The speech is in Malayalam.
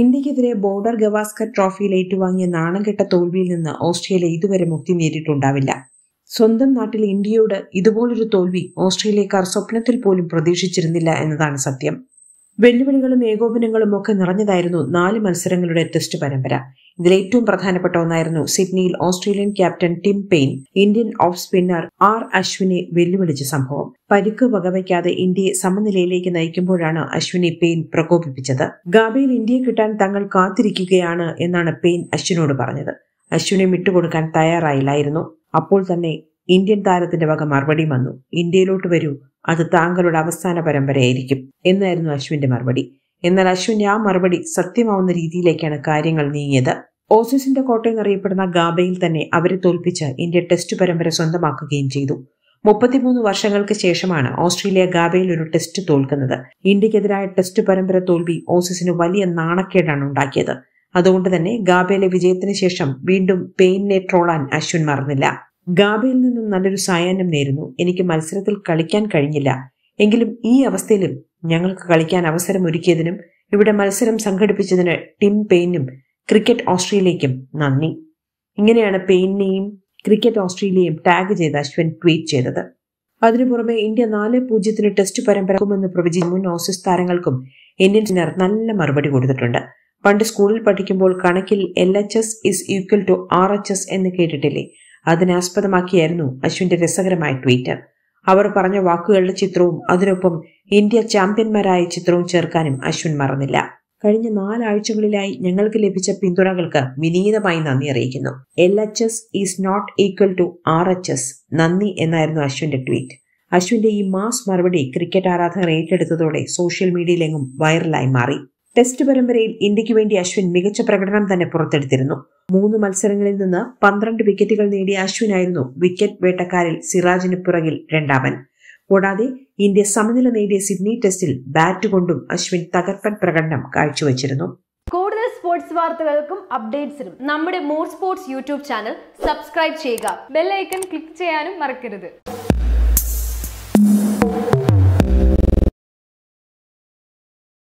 ഇന്ത്യക്കെതിരെ ബോർഡർ ഗവാസ്കർ ട്രോഫിയിൽ ഏറ്റുവാങ്ങിയ നാണംകെട്ട തോൽവിയിൽ നിന്ന് ഓസ്ട്രേലിയ ഇതുവരെ മുക്തി നേരിട്ടുണ്ടാവില്ല സ്വന്തം നാട്ടിൽ ഇന്ത്യയോട് ഇതുപോലൊരു തോൽവി ഓസ്ട്രേലിയക്കാർ സ്വപ്നത്തിൽ പോലും പ്രതീക്ഷിച്ചിരുന്നില്ല എന്നതാണ് സത്യം വെല്ലുവിളികളും ഏകോപനങ്ങളും ഒക്കെ നിറഞ്ഞതായിരുന്നു നാല് മത്സരങ്ങളുടെ ടെസ്റ്റ് പരമ്പര ഇതിലേറ്റവും പ്രധാനപ്പെട്ട ഒന്നായിരുന്നു സിഡ്നിയിൽ Australian captain Tim Paine Indian off spinner R അശ്വിനെ വെല്ലുവിളിച്ച സംഭവം പരിക്ക് വകവയ്ക്കാതെ ഇന്ത്യയെ സമനിലയിലേക്ക് നയിക്കുമ്പോഴാണ് അശ്വിനെ പെയിൻ പ്രകോപിപ്പിച്ചത് ഗാബയിൽ ഇന്ത്യയെ കിട്ടാൻ തങ്ങൾ കാത്തിരിക്കുകയാണ് എന്നാണ് പെയിൻ അശ്വിനോട് പറഞ്ഞത് അശ്വിനെ വിട്ടുകൊടുക്കാൻ തയ്യാറായില്ലായിരുന്നു അപ്പോൾ തന്നെ ഇന്ത്യൻ താരത്തിന്റെ വക മറുപടി വന്നു ഇന്ത്യയിലോട്ട് വരൂ അത് താങ്കളുടെ അവസാന പരമ്പരയായിരിക്കും എന്നായിരുന്നു അശ്വിന്റെ മറുപടി എന്നാൽ അശ്വിന്റെ ആ മറുപടി സത്യമാവുന്ന രീതിയിലേക്കാണ് കാര്യങ്ങൾ നീങ്ങിയത് ഓസീസിന്റെ കോട്ടയെന്നറിയപ്പെടുന്ന ഗാബയിൽ തന്നെ അവരെ തോൽപ്പിച്ച് ഇന്ത്യ ടെസ്റ്റ് പരമ്പര സ്വന്തമാക്കുകയും ചെയ്തു മുപ്പത്തിമൂന്ന് വർഷങ്ങൾക്ക് ശേഷമാണ് ഓസ്ട്രേലിയ ഗാബയിൽ ഒരു ടെസ്റ്റ് തോൽക്കുന്നത് ഇന്ത്യക്കെതിരായ ടെസ്റ്റ് പരമ്പര തോൽവി ഓസീസിന് വലിയ നാണക്കേടാണ് ഉണ്ടാക്കിയത് അതുകൊണ്ട് തന്നെ ഗാബയിലെ വിജയത്തിന് ശേഷം വീണ്ടും പെയിനെ ട്രോളാൻ അശ്വിൻ മറന്നില്ല ഗാബയിൽ നിന്നും നല്ലൊരു സായാഹ്നം നേരുന്നു എനിക്ക് മത്സരത്തിൽ കളിക്കാൻ കഴിഞ്ഞില്ല എങ്കിലും ഈ അവസ്ഥയിലും ഞങ്ങൾക്ക് കളിക്കാൻ അവസരമൊരുക്കിയതിനും ഇവിടെ മത്സരം സംഘടിപ്പിച്ചതിന് ടിം പെയിനും ക്രിക്കറ്റ് ഓസ്ട്രേലിയയ്ക്കും നന്ദി ഇങ്ങനെയാണ് പെയിനെയും ക്രിക്കറ്റ് ഓസ്ട്രേലിയയും ടാഗ് ചെയ്ത് അശ്വിൻ ട്വീറ്റ് ചെയ്തത് അതിനു പുറമെ ഇന്ത്യ നാല് പൂജ്യത്തിന് ടെസ്റ്റ് പരമ്പരക്കുമെന്ന് പ്രവചിച്ച മുൻ ഓസീസ് താരങ്ങൾക്കും ഇന്ത്യൻ സിനർ നല്ല മറുപടി കൊടുത്തിട്ടുണ്ട് പണ്ട് സ്കൂളിൽ പഠിക്കുമ്പോൾ കണക്കിൽ L H S is equal to R H S എന്ന് കേട്ടിട്ടില്ലേ അതിനാസ്പദമാക്കിയായിരുന്നു അശ്വിന്റെ രസകരമായ ട്വീറ്റ് അവർ പറഞ്ഞ വാക്കുകളുടെ ചിത്രവും അതിനൊപ്പം ഇന്ത്യ ചാമ്പ്യന്മാരായ ചിത്രവും ചേർക്കാനും അശ്വിൻ മറന്നില്ല കഴിഞ്ഞ നാലാഴ്ചകളിലായി ഞങ്ങൾക്ക് ലഭിച്ച പിന്തുണകൾക്ക് വിനീതമായി നന്ദി അറിയിക്കുന്നു L H S is not equal to R H S നന്ദി എന്നായിരുന്നു അശ്വിന്റെ ട്വീറ്റ് അശ്വിന്റെ ഈ മാസ് മറുപടി ക്രിക്കറ്റ് ആരാധകർ ഏറ്റെടുത്തതോടെ സോഷ്യൽ മീഡിയയിലെങ്ങും വൈറലായി മാറി ടെസ്റ്റ് പരമ്പരയിൽ ഇന്ത്യക്ക് വേണ്ടി അശ്വിൻ മികച്ച പ്രകടനം തന്നെ പുറത്തെടുത്തിരുന്നു മൂന്ന് മത്സരങ്ങളിൽ നിന്ന് പന്ത്രണ്ട് വിക്കറ്റുകൾ നേടിയ അശ്വിനായിരുന്നു വിക്കറ്റ് വേട്ടക്കാരിൽ സിറാജിന് പുറകിൽ രണ്ടാമൻ കൂടാതെ ഇന്ത്യ സമനില നേടിയ സിഡ്നി ടെസ്റ്റിൽ ബാറ്റ് കൊണ്ടും അശ്വിൻ തകർപ്പൻ പ്രകടനം കാഴ്ചവെച്ചിരുന്നു കൂടുതൽ സ്പോർട്സ് വാർത്തകൾക്കും അപ്ഡേറ്റ്സിനും നമ്മുടെ more sports YouTube channel subscribe ചെയ്യുക ബെല്ലൈക്കൺ ക്ലിക്ക് ചെയ്യാനും മറക്കരുത്